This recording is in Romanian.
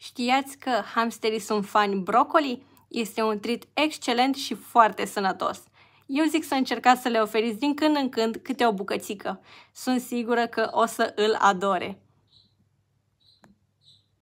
Știați că hamsterii sunt fani broccoli? Este un trit excelent și foarte sănătos. Eu zic să încercați să le oferiți din când în când câte o bucățică. Sunt sigură că o să îl adore.